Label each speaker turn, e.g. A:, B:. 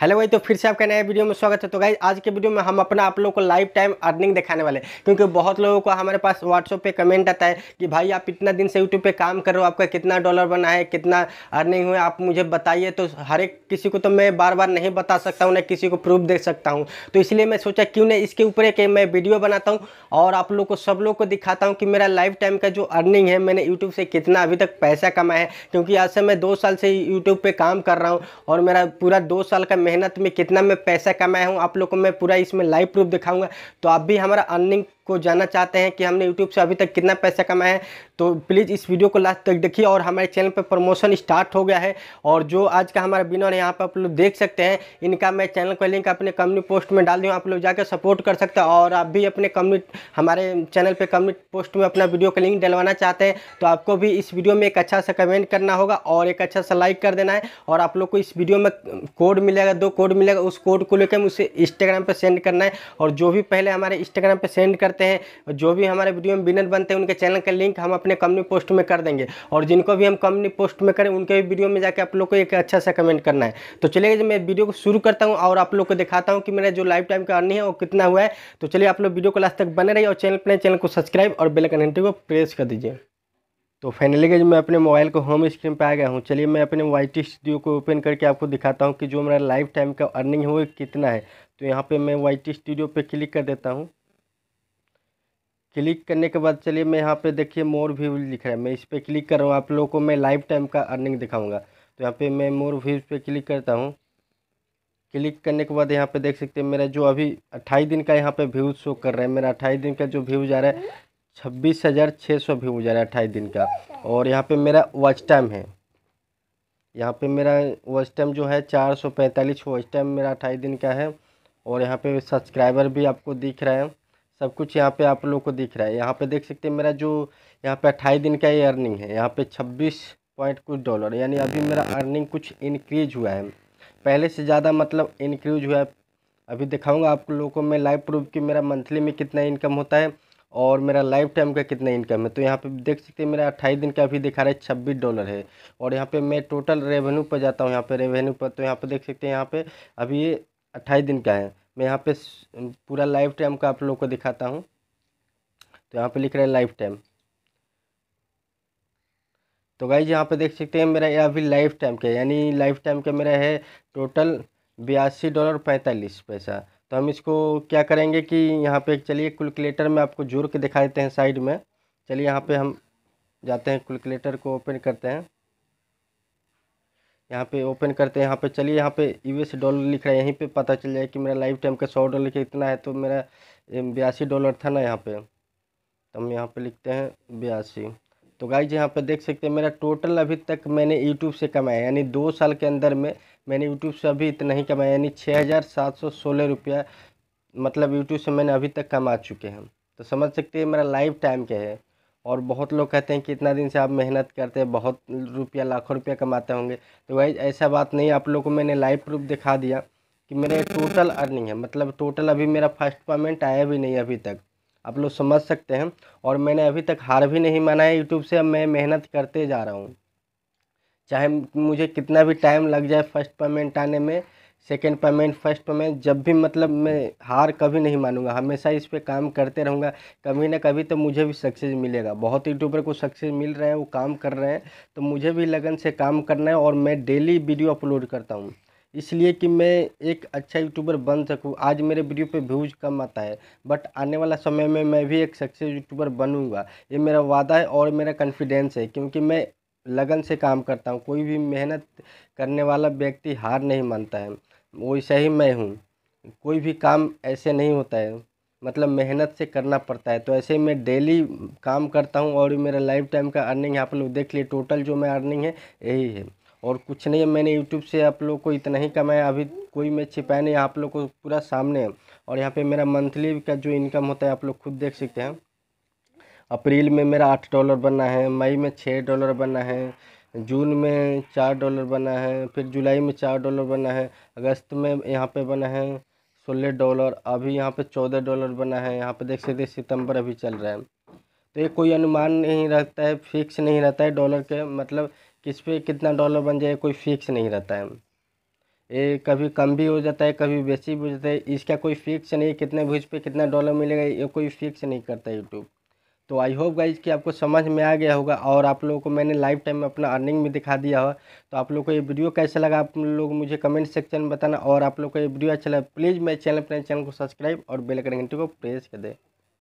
A: hello भाई तो फिर से आपका नया वीडियो में स्वागत है तो गाइज आज के वीडियो में हम अपना आप लोग को लाइफ टाइम अर्निंग दिखाने वाले क्योंकि बहुत लोगों को हमारे पास व्हाट्सअप पे कमेंट आता है कि भाई आप इतना दिन से यूट्यूब पे काम कर रहे हो आपका कितना डॉलर बना है कितना अर्निंग हुआ आप मुझे बताइए तो हर एक किसी को तो मैं बार बार नहीं बता सकता हूँ ना किसी को प्रूफ दे सकता हूँ तो इसलिए मैं सोचा क्यों ना इसके ऊपर एक मैं वीडियो बनाता हूँ और आप लोग को सब लोग को दिखाता हूँ कि मेरा लाइफ टाइम का जो अर्निंग है मैंने यूट्यूब से कितना अभी तक पैसा कमाया है क्योंकि आज से मैं दो साल से यूट्यूब पर काम कर रहा हूँ और मेरा पूरा दो साल का मेहनत में कितना मैं पैसा कमाया हूँ आप लोग को मैं पूरा इसमें लाइव प्रूफ दिखाऊंगा तो आप भी हमारा अर्निंग को जानना चाहते हैं कि हमने यूट्यूब से अभी तक कितना पैसा कमाया है तो प्लीज़ इस वीडियो को लास्ट तक देखिए और हमारे चैनल पर प्रमोशन स्टार्ट हो गया है और जो आज का हमारा बिनर है यहाँ पर आप लोग देख सकते हैं इनका मैं चैनल का लिंक अपने कम्युनिटी पोस्ट में डाल दूँ आप लोग जाकर सपोर्ट कर सकते हैं और आप भी अपने कम्युनिटी हमारे चैनल पर कम्युनिटी पोस्ट में अपना वीडियो का लिंक डलवाना चाहते हैं तो आपको भी इस वीडियो में एक अच्छा सा कमेंट करना होगा और एक अच्छा सा लाइक कर देना है और आप लोग को इस वीडियो में कोड मिलेगा दो कोड मिलेगा उस कोड को लेकर हम उसे इंस्टाग्राम पर सेंड करना है और जो भी पहले हमारे इंस्टाग्राम पर सेंड करते करते हैं जो भी हमारे वीडियो में बिनर बनते हैं उनके चैनल का लिंक हम अपने कंपनी पोस्ट में कर देंगे और जिनको भी हम कंपनी पोस्ट में करें उनके भी वीडियो में जाकर आप लोग को एक अच्छा सा कमेंट करना है तो चलिए जब मैं वीडियो को शुरू करता हूँ और आप लोग को दिखाता हूँ कि मेरा जो लाइफ टाइम का अर्निंग है वो कितना हुआ है तो चलिए आप लोग वीडियो को लास्ट तक बने रहिए और चैनल अपने चैनल को सब्सक्राइब और बेलकन घंटे को प्रेस कर दीजिए तो फाइनली गई मैं अपने मोबाइल को होम स्क्रीन पे आ गया हूँ चलिए मैं अपने वाई टी स्टूडियो को ओपन करके आपको दिखाता हूँ कि जो मेरा लाइफ टाइम का अर्निंग है वो कितना है तो यहाँ पे मैं वाई टी स्टूडियो पे क्लिक कर देता हूँ क्लिक करने के बाद चलिए मैं यहाँ पे देखिए मोर व्यू लिख रहा है मैं इस पर क्लिक कर रहा हूँ आप लोगों को मैं लाइफ टाइम का अर्निंग दिखाऊंगा तो यहाँ पे मैं मोर व्यूज़ पे क्लिक करता हूँ क्लिक करने के बाद यहाँ पे देख सकते हैं मेरा जो अभी अट्ठाईस दिन का यहाँ पे व्यूज़ शो कर रहा है मेरा अट्ठाईस दिन का जो व्यूज़ आ रहा है छब्बीस हज़ार छः सौ व्यूज़ आ रहा है अट्ठाईस दिन का और यहाँ पर मेरा वॉच टाइम है यहाँ पे मेरा वॉच टाइम जो है चार सौ पैंतालीस वॉच टाइम मेरा अट्ठाईस दिन का है और यहाँ पे सब्सक्राइबर भी आपको दिख रहा है सब कुछ यहाँ पे आप लोग को दिख रहा है यहाँ पे देख सकते हैं मेरा जो यहाँ पे अट्ठाईस दिन का ये अर्निंग है यहाँ पे छब्बीस पॉइंट कुछ डॉलर यानी अभी मेरा अर्निंग कुछ इनक्रीज हुआ है पहले से ज़्यादा मतलब इनक्रीज हुआ है अभी दिखाऊंगा आप लोगों को मैं लाइव प्रूफ कि मेरा मंथली में कितना इनकम होता है और मेरा लाइफ टाइम का कितना इनकम है तो यहाँ पे देख सकते हैं मेरा अट्ठाईस दिन का अभी दिखा रहा है छब्बीस डॉलर है और यहाँ पे मैं टोटल रेवेन्यू पर जाता हूँ यहाँ पे रेवेन्यू पर तो यहाँ पे देख सकते हैं यहाँ पे अभी ये अट्ठाईस दिन का है मैं यहाँ पे पूरा लाइफ टाइम का आप लोगों को दिखाता हूँ तो यहाँ पे लिख रहा है लाइफ टाइम तो गाइज यहाँ पे देख सकते हैं मेरा यह अभी लाइफ टाइम का यानी लाइफ टाइम का मेरा है टोटल बयासी डॉलर पैंतालीस पैसा तो हम इसको क्या करेंगे कि यहाँ पे चलिए कैलकुलेटर में आपको जोड़ के दिखा देते हैं साइड में चलिए यहाँ पे हम जाते हैं कैलकुलेटर को ओपन करते हैं यहाँ पे ओपन करते हैं यहाँ पे चलिए यहाँ पे यूएस डॉलर लिख रहा है यहीं पे पता चल जाए कि मेरा लाइफ टाइम का सौ डॉलर के इतना है तो मेरा बयासी डॉलर था ना यहाँ पे तो हम यहाँ पे लिखते हैं बयासी तो जी यहाँ पे देख सकते हैं मेरा टोटल अभी तक मैंने यूट्यूब से कमाया यानी दो साल के अंदर में मैंने यूट्यूब से अभी इतना ही कमाया यानी छः हज़ार सात सौ सोलह रुपया मतलब यूट्यूब से मैंने अभी तक कमा चुके हैं तो समझ सकते हैं मेरा लाइफ टाइम क्या है और बहुत लोग कहते हैं कि इतना दिन से आप मेहनत करते हैं बहुत रुपया लाखों रुपया कमाते होंगे तो भाई ऐसा बात नहीं आप लोग को मैंने लाइव प्रूफ दिखा दिया कि मेरे टोटल अर्निंग है मतलब टोटल अभी मेरा फर्स्ट पेमेंट आया भी नहीं अभी तक आप लोग समझ सकते हैं और मैंने अभी तक हार भी नहीं माना है यूट्यूब से अब मैं मेहनत करते जा रहा हूँ चाहे मुझे कितना भी टाइम लग जाए फर्स्ट पेमेंट आने में सेकेंड पेमेंट फर्स्ट पेमेंट जब भी मतलब मैं हार कभी नहीं मानूंगा हमेशा इस पर काम करते रहूँगा कभी ना कभी तो मुझे भी सक्सेस मिलेगा बहुत यूट्यूबर को सक्सेस मिल रहा है वो काम कर रहे हैं तो मुझे भी लगन से काम करना है और मैं डेली वीडियो अपलोड करता हूँ इसलिए कि मैं एक अच्छा यूट्यूबर बन सकूँ आज मेरे वीडियो पर व्यूज़ कम आता है बट आने वाला समय में मैं भी एक सक्सेस यूट्यूबर बनूँगा ये मेरा वादा है और मेरा कॉन्फिडेंस है क्योंकि मैं लगन से काम करता हूँ कोई भी मेहनत करने वाला व्यक्ति हार नहीं मानता है वैसा ही मैं हूँ कोई भी काम ऐसे नहीं होता है मतलब मेहनत से करना पड़ता है तो ऐसे ही मैं डेली काम करता हूँ और मेरा लाइफ टाइम का अर्निंग है आप लोग देख लिए टोटल जो मैं अर्निंग है यही है और कुछ नहीं है मैंने यूट्यूब से आप लोग को इतना ही कमाया अभी कोई मैं छिपाया नहीं आप लोग को पूरा सामने है और यहाँ पे मेरा मंथली का जो इनकम होता है आप लोग खुद देख सकते हैं अप्रैल में मेरा आठ डॉलर बनना है मई में छः डॉलर बनना है जून में चार डॉलर बना है फिर जुलाई में चार डॉलर बना है अगस्त में यहाँ पे बना है सोलह डॉलर अभी यहाँ पे चौदह डॉलर बना है यहाँ पे देख सकते सितंबर अभी चल रहा है तो ये कोई अनुमान नहीं रहता है फिक्स नहीं रहता है डॉलर के मतलब किस पे कितना डॉलर बन जाए कोई फिक्स नहीं रहता है ये कभी कम भी हो जाता है कभी बेसी भी हो जाता है इसका कोई फिक्स नहीं कितने भूज पे कितना डॉलर मिलेगा ये कोई फिक्स नहीं करता यूट्यूब तो आई होप गाइज कि आपको समझ में आ गया होगा और आप लोगों को मैंने लाइव टाइम में अपना अर्निंग भी दिखा दिया हो तो आप लोगों को ये वीडियो कैसा लगा आप लोग मुझे कमेंट सेक्शन में बताना और आप लोग को ये वीडियो अच्छा लगा प्लीज़ मेरे चैनल अपने चैनल को सब्सक्राइब और बेल आइकन घंटे को प्रेस कर दें